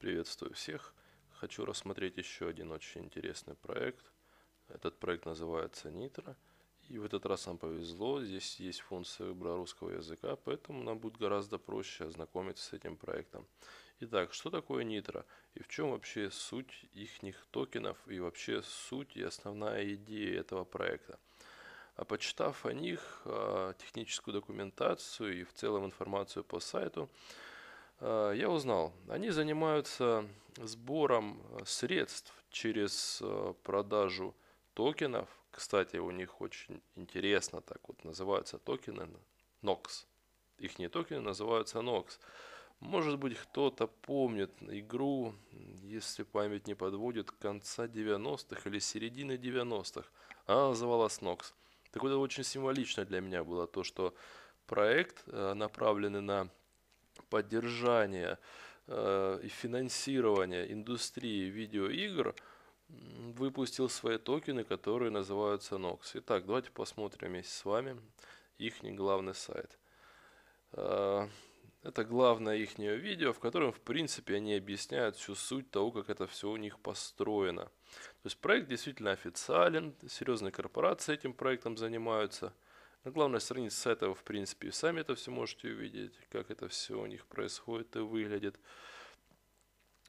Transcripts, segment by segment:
Приветствую всех! Хочу рассмотреть еще один очень интересный проект. Этот проект называется Nitro. И в этот раз нам повезло, здесь есть функция выбора русского языка, поэтому нам будет гораздо проще ознакомиться с этим проектом. Итак, что такое Nitro и в чем вообще суть их токенов и вообще суть и основная идея этого проекта? А почитав о них, а, техническую документацию и в целом информацию по сайту, Э, я узнал, они занимаются сбором э, средств через э, продажу токенов. Кстати, у них очень интересно так вот называются токены NOX. Их не токены называются NOX. Может быть, кто-то помнит игру, если память не подводит, конца 90-х или середины 90-х. Она называлась NOX. Так вот, очень символично для меня было то, что проект, направленный на поддержания э, и финансирования индустрии видеоигр выпустил свои токены, которые называются NOX. Итак, давайте посмотрим вместе с вами их главный сайт. Э, это главное их видео, в котором, в принципе, они объясняют всю суть того, как это все у них построено. То есть проект действительно официален, серьезные корпорации этим проектом занимаются – но ну, главное сравнить с этого, в принципе, и сами это все можете увидеть, как это все у них происходит и выглядит.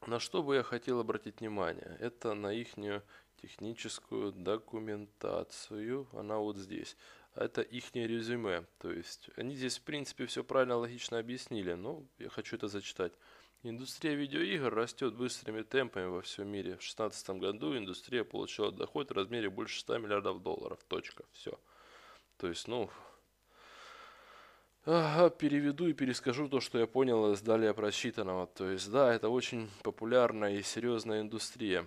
На что бы я хотел обратить внимание, это на их техническую документацию, она вот здесь. Это их резюме, то есть они здесь, в принципе, все правильно, логично объяснили, но ну, я хочу это зачитать. Индустрия видеоигр растет быстрыми темпами во всем мире. В 2016 году индустрия получила доход в размере больше 100 миллиардов долларов. Точка. Все. То есть, ну, Ага, переведу и перескажу то, что я понял из далее просчитанного. То есть, да, это очень популярная и серьезная индустрия.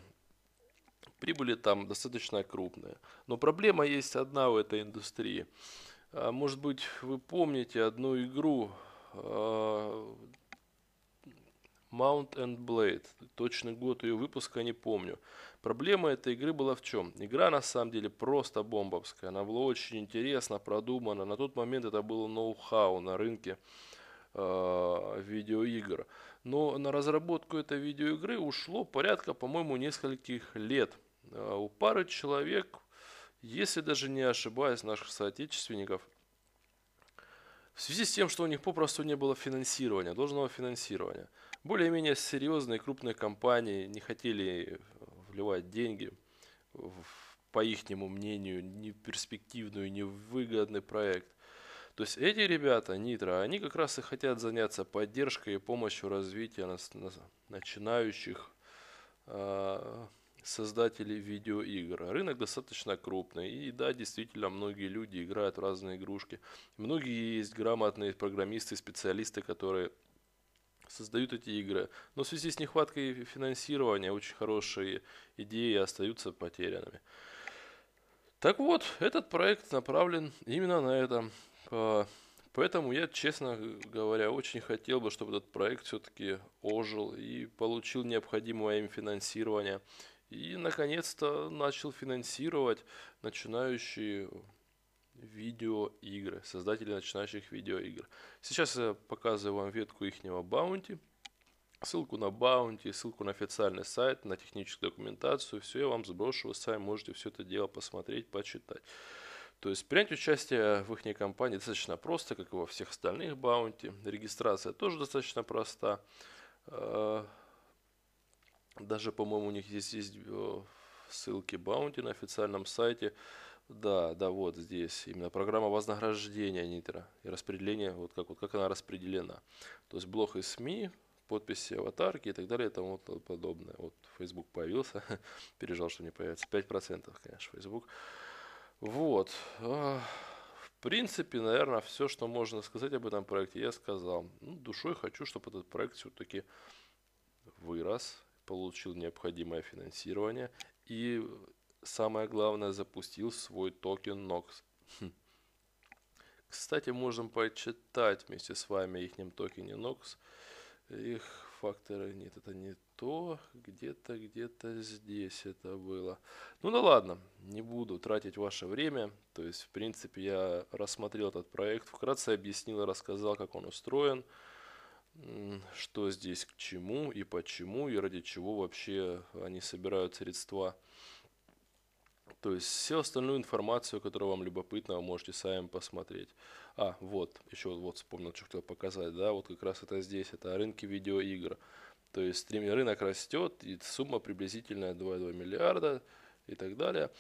Прибыли там достаточно крупные. Но проблема есть одна у этой индустрии. А может быть, вы помните одну игру а, Mount and Blade. Точный год ее выпуска не помню. Проблема этой игры была в чем? Игра на самом деле просто бомбовская. Она была очень интересно продумана. На тот момент это было ноу-хау на рынке э, видеоигр. Но на разработку этой видеоигры ушло порядка, по-моему, нескольких лет. Э, у пары человек, если даже не ошибаюсь, наших соотечественников – в связи с тем, что у них попросту не было финансирования, должного финансирования. Более-менее серьезные крупные компании не хотели вливать деньги в, по их мнению, не перспективную, не выгодный проект. То есть эти ребята, Нитро, они как раз и хотят заняться поддержкой и помощью развития нас, начинающих э, создателей видеоигр. Рынок достаточно крупный, и да, действительно, многие люди играют в разные игрушки. Многие есть грамотные программисты, специалисты, которые создают эти игры. Но в связи с нехваткой финансирования очень хорошие идеи остаются потерянными. Так вот, этот проект направлен именно на это. Поэтому я, честно говоря, очень хотел бы, чтобы этот проект все-таки ожил и получил необходимое им финансирование. И, наконец-то, начал финансировать начинающие видеоигры, создатели начинающих видеоигр. Сейчас я показываю вам ветку ихнего баунти, ссылку на баунти, ссылку на официальный сайт, на техническую документацию, все я вам сброшу, вы сами можете все это дело посмотреть, почитать. То есть принять участие в их компании достаточно просто, как и во всех остальных баунти. Регистрация тоже достаточно проста. А, даже, по-моему, у них здесь есть э, ссылки Баунти на официальном сайте. Да, да, вот здесь именно программа вознаграждения Нитро и распределение, вот как, вот как она распределена. То есть блог и СМИ, подписи, аватарки и так далее и тому подобное. Вот Facebook появился, пережал, что не появится. 5%, конечно, Facebook. Вот. А, в принципе, наверное, все, что можно сказать об этом проекте, я сказал. Ну, душой хочу, чтобы этот проект все-таки вырос, получил необходимое финансирование и, самое главное, запустил свой токен NOX. Хм. Кстати, можем почитать вместе с вами их токене NOX. Их факторы нет, это не то. Где-то, где-то здесь это было. Ну да ладно, не буду тратить ваше время. То есть, в принципе, я рассмотрел этот проект, вкратце объяснил и рассказал, как он устроен что здесь к чему и почему и ради чего вообще они собирают средства. То есть все остальную информацию, которая вам любопытна, вы можете сами посмотреть. А, вот, еще вот вспомнил, что хотел показать, да, вот как раз это здесь, это рынки видеоигр. То есть рынок растет, и сумма приблизительно 2,2 миллиарда и так далее.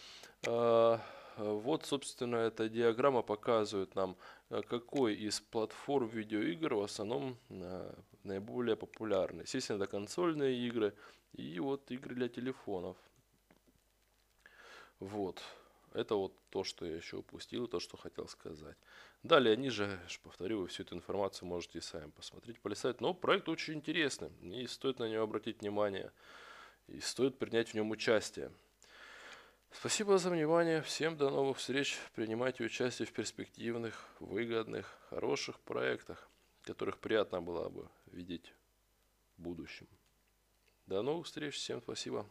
А, вот, собственно, эта диаграмма показывает нам, э, какой из платформ видеоигр в основном э, наиболее популярны. Естественно, это консольные игры и вот игры для телефонов. Вот. Это вот то, что я еще упустил, то, что хотел сказать. Далее ниже, повторю, вы всю эту информацию можете сами посмотреть, полистать. Но проект очень интересный, и стоит на него обратить внимание, и стоит принять в нем участие. Спасибо за внимание. Всем до новых встреч. Принимайте участие в перспективных, выгодных, хороших проектах, которых приятно было бы видеть в будущем. До новых встреч. Всем спасибо.